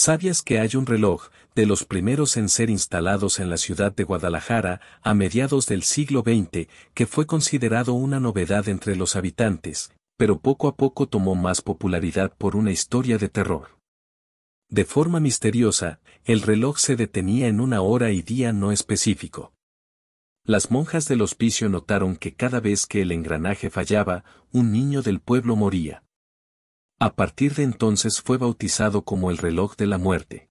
¿Sabías que hay un reloj, de los primeros en ser instalados en la ciudad de Guadalajara, a mediados del siglo XX, que fue considerado una novedad entre los habitantes, pero poco a poco tomó más popularidad por una historia de terror? De forma misteriosa, el reloj se detenía en una hora y día no específico. Las monjas del hospicio notaron que cada vez que el engranaje fallaba, un niño del pueblo moría. A partir de entonces fue bautizado como el reloj de la muerte.